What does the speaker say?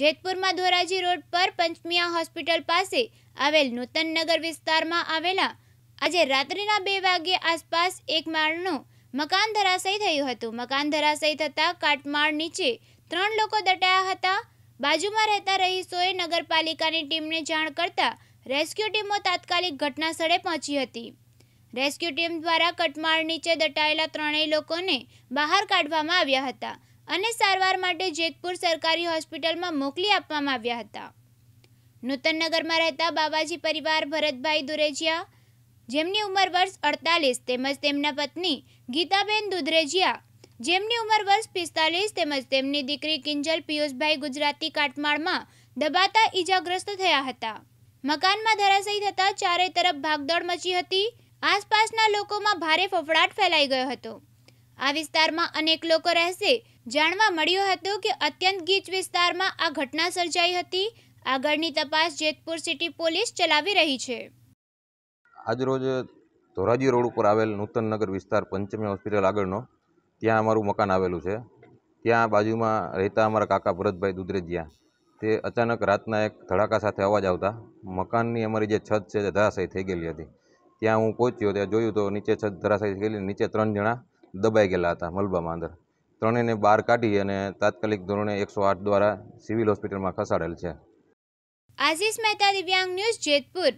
જેતપુરમાં Dhoraji road પર પંચમિયા hospital પાસે આવેલ નૂતનનગર વિસ્તારમાં આવેલા આજે રાત્રિના બે વાગ્યે આસપાસ એક માળનું મકાન ધરાશયી થયું હતું મકાન ધરાશયી થતાં કાટમાળ નીચે ત્રણ લોકો દટાયા હતા બાજુમાં રહેતા રહીશોએ નગરપાલિકાની ટીમને જાણ કરતા રેસ્ક્યુ ટીમો તાત્કાલિક ઘટનાસ્થળે પહોંચી હતી રેસ્ક્યુ ટીમ દ્વારા કટમાળ નીચે દટાયેલા ત્રણેય લોકોને બહાર કાઢવામાં આવ્યા હતા અને સારવાર માટે જેતપુર સરકારી હોસ્પિટલમાં મોકલી આપવામાં આવ્યા હતા નૂતનનગરમાં રહેતા બાવાજી પરિવાર ભરતભાઈ દુરેજિયા જેમની ઉંમર વર્ષ અડતાલીસ તેમજ તેમના પત્ની ગીતાબેન દુધરેજિયા જેમની ઉંમર વર્ષ પિસ્તાલીસ તેમજ તેમની દીકરી કિંજલ પિયુષભાઈ ગુજરાતી કાટમાળમાં દબાતા ઈજાગ્રસ્ત થયા હતા મકાનમાં ધરાશયી થતાં ચારે તરફ ભાગદોડ મચી હતી આસપાસના લોકોમાં ભારે ફફડાટ ફેલાઈ ગયો હતો આ વિસ્તારમાં અનેક લોકો રહેશે જાણવા મળ્યું હતું કે અત્યંત ગીચ વિસ્તારમાં આ ઘટના સર્જાઈ હતી આગળની તપાસ જેતપુર સિટી પોલીસ ચલાવી રહી છે આજરોજ ધોરાજી રોડ ઉપર આવેલ નૂતનનગર વિસ્તાર પંચમી હોસ્પિટલ આગળનો ત્યાં અમારું મકાન આવેલું છે ત્યાં બાજુમાં રહેતા અમારા કાકા ભરતભાઈ દુધરેજિયા તે અચાનક રાતના એક ધડાકા સાથે અવાજ આવતા મકાનની અમારી જે છત છે તે ધરાશાયી થઈ ગયેલી હતી ત્યાં હું પહોંચ્યો ત્યાં જોયું તો નીચે છત ધરાશાયી થઈ ગયેલી નીચે ત્રણ જણા દબાઈ ગયેલા હતા મલબામાં અંદર ત્રણેયને બહાર કાઢી અને તાત્કાલિક ધોરણે એકસો આઠ દ્વારા સિવિલ હોસ્પિટલમાં ખસાડેલ છે આઝીઝ મહેતા દિવ્યાંગ ન્યૂઝ જેતપુર